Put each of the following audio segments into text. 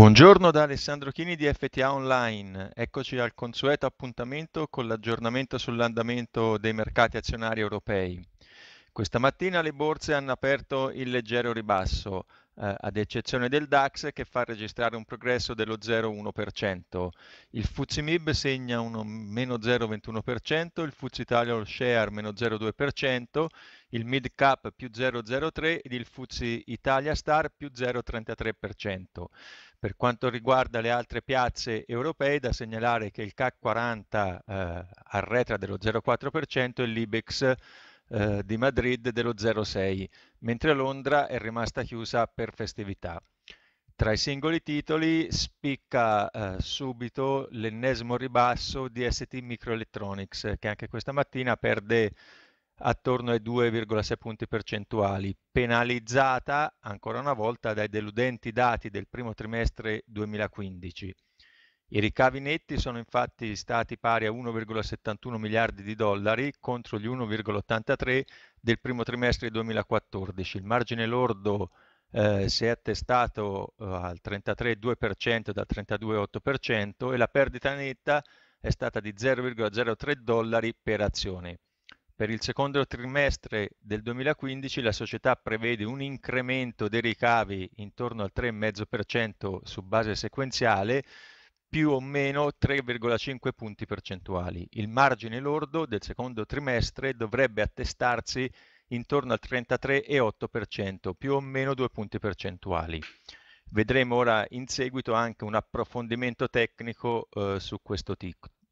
Buongiorno da Alessandro Chini di FTA Online, eccoci al consueto appuntamento con l'aggiornamento sull'andamento dei mercati azionari europei. Questa mattina le borse hanno aperto il leggero ribasso, eh, ad eccezione del DAX che fa registrare un progresso dello 0,1%. Il FTSE MIB segna un meno 0,21%, il FTSE Italian Share meno 0,2%, il Mid Cap più 0,03 ed il FTSE Italia Star più 0,33%. Per quanto riguarda le altre piazze europee, da segnalare che il CAC 40 eh, arretra dello 0,4% e l'IBEX eh, di Madrid dello 0,6, mentre Londra è rimasta chiusa per festività. Tra i singoli titoli spicca eh, subito l'ennesimo ribasso di ST Microelectronics, che anche questa mattina perde attorno ai 2,6 punti percentuali, penalizzata ancora una volta dai deludenti dati del primo trimestre 2015. I ricavi netti sono infatti stati pari a 1,71 miliardi di dollari contro gli 1,83 del primo trimestre 2014. Il margine lordo eh, si è attestato eh, al 33,2% dal 32,8% e la perdita netta è stata di 0,03 dollari per azione. Per il secondo trimestre del 2015 la società prevede un incremento dei ricavi intorno al 3,5% su base sequenziale più o meno 3,5 punti percentuali. Il margine lordo del secondo trimestre dovrebbe attestarsi intorno al 33,8%, più o meno 2 punti percentuali. Vedremo ora in seguito anche un approfondimento tecnico eh, su, questo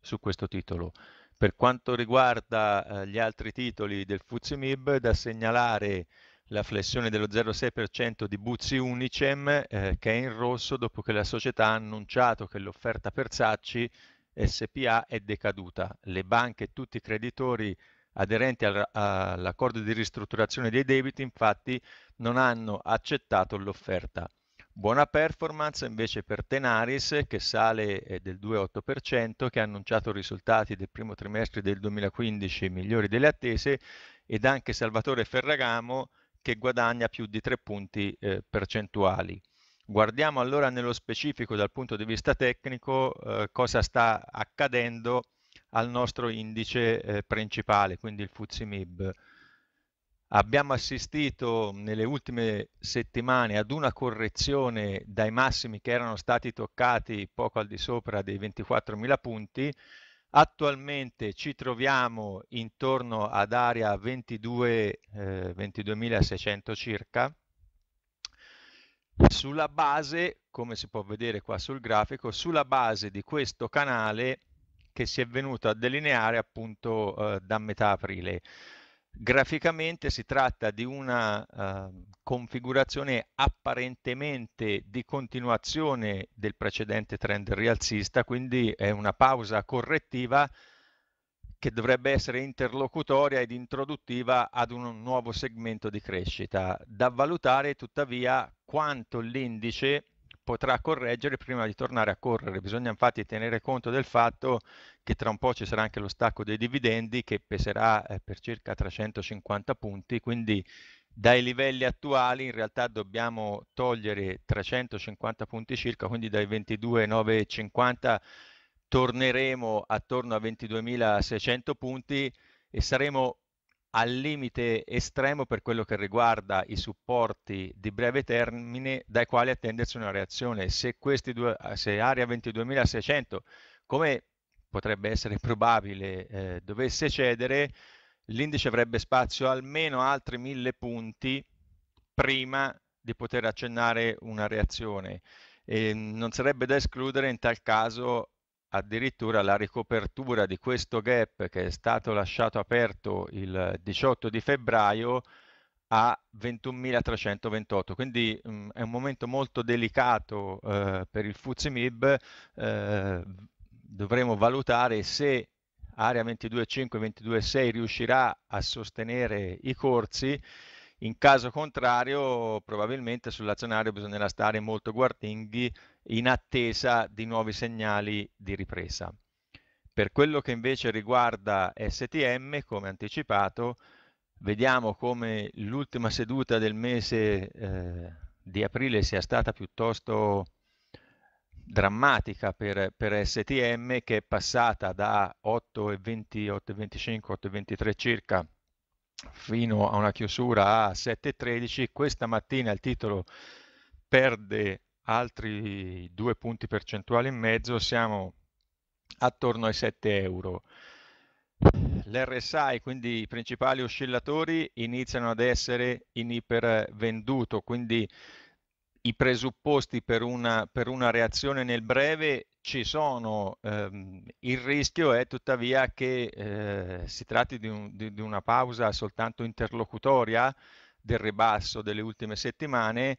su, questo titolo. Per quanto riguarda eh, gli altri titoli del Fuzimib, da segnalare la flessione dello 0,6% di Buzzi Unicem eh, che è in rosso dopo che la società ha annunciato che l'offerta per Sacci SPA è decaduta. Le banche e tutti i creditori aderenti al, all'accordo di ristrutturazione dei debiti infatti non hanno accettato l'offerta. Buona performance invece per Tenaris che sale eh, del 2,8%, che ha annunciato risultati del primo trimestre del 2015 migliori delle attese ed anche Salvatore Ferragamo che guadagna più di 3 punti eh, percentuali. Guardiamo allora nello specifico dal punto di vista tecnico eh, cosa sta accadendo al nostro indice eh, principale, quindi il FTSE Abbiamo assistito nelle ultime settimane ad una correzione dai massimi che erano stati toccati poco al di sopra dei 24.000 punti, Attualmente ci troviamo intorno ad area 22.600 eh, 22 circa, sulla base, come si può vedere qua sul grafico, sulla base di questo canale che si è venuto a delineare appunto eh, da metà aprile. Graficamente si tratta di una uh, configurazione apparentemente di continuazione del precedente trend rialzista, quindi è una pausa correttiva che dovrebbe essere interlocutoria ed introduttiva ad un nuovo segmento di crescita. Da valutare tuttavia quanto l'indice potrà correggere prima di tornare a correre. Bisogna infatti tenere conto del fatto che tra un po' ci sarà anche lo stacco dei dividendi che peserà eh, per circa 350 punti, quindi dai livelli attuali in realtà dobbiamo togliere 350 punti circa, quindi dai 22.950 torneremo attorno a 22.600 punti e saremo al limite estremo per quello che riguarda i supporti di breve termine dai quali attendersi una reazione. Se, due, se Area 22.600, come potrebbe essere probabile, eh, dovesse cedere, l'indice avrebbe spazio almeno altri 1000 punti prima di poter accennare una reazione. E non sarebbe da escludere in tal caso addirittura la ricopertura di questo gap che è stato lasciato aperto il 18 di febbraio a 21.328 quindi mh, mm, è un momento molto delicato eh, per il FUZIMIB eh, dovremo valutare se area 22.5 22.6 riuscirà a sostenere i corsi in caso contrario, probabilmente sull'azionario bisognerà stare molto guardinghi in attesa di nuovi segnali di ripresa. Per quello che invece riguarda STM, come anticipato, vediamo come l'ultima seduta del mese eh, di aprile sia stata piuttosto drammatica per, per, STM che è passata da 8,20, 8,25, 8,23 circa fino a una chiusura a 7.13. Questa mattina il titolo perde altri due punti percentuali e mezzo, siamo attorno ai 7 euro. L'RSI, quindi i principali oscillatori, iniziano ad essere in ipervenduto, quindi i presupposti per una, per una reazione nel breve ci sono, ehm, il rischio è tuttavia che eh, si tratti di, un, di, di una pausa soltanto interlocutoria del ribasso delle ultime settimane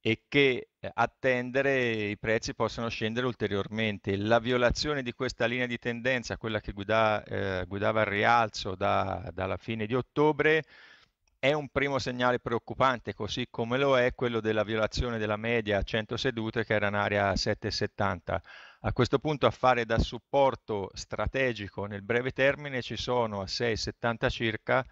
e che eh, attendere i prezzi possano scendere ulteriormente. La violazione di questa linea di tendenza, quella che guida, eh, guidava il rialzo da, dalla fine di ottobre, è un primo segnale preoccupante, così come lo è quello della violazione della media a 100 sedute che era in area 770. A questo punto a fare da supporto strategico nel breve termine ci sono a 6,70 circa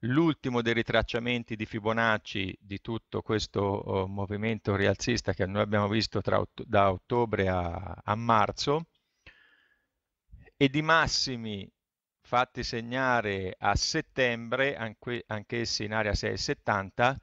l'ultimo dei ritracciamenti di Fibonacci di tutto questo uh, movimento rialzista che noi abbiamo visto ot da ottobre a, a marzo e di massimi fatti segnare a settembre, anche, anch'essi in area 670,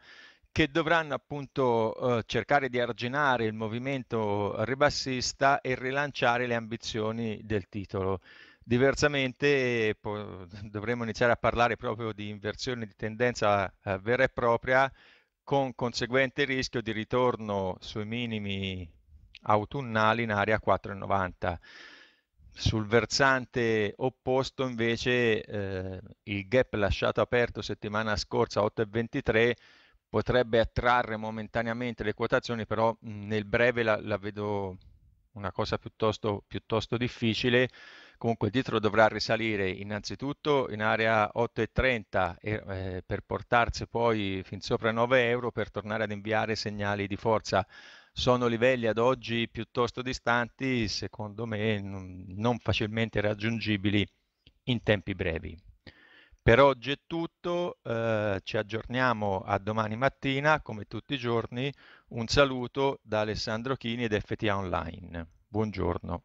che dovranno appunto eh, cercare di arginare il movimento ribassista e rilanciare le ambizioni del titolo. Diversamente po- dovremo iniziare a parlare proprio di inversione di tendenza eh, vera e propria con conseguente rischio di ritorno sui minimi autunnali in area 4,90. Sul versante opposto invece eh, il gap lasciato aperto settimana scorsa 8,23 potrebbe attrarre momentaneamente le quotazioni, però mm, nel breve la, la, vedo una cosa piuttosto, piuttosto difficile. Comunque il titolo dovrà risalire innanzitutto in area 8,30 eh, per portarsi poi fin sopra 9 euro per tornare ad inviare segnali di forza sono livelli ad oggi piuttosto distanti, secondo me non facilmente raggiungibili in tempi brevi. Per oggi è tutto, eh, ci aggiorniamo a domani mattina, come tutti i giorni. Un saluto da Alessandro Chini ed FTA Online. Buongiorno.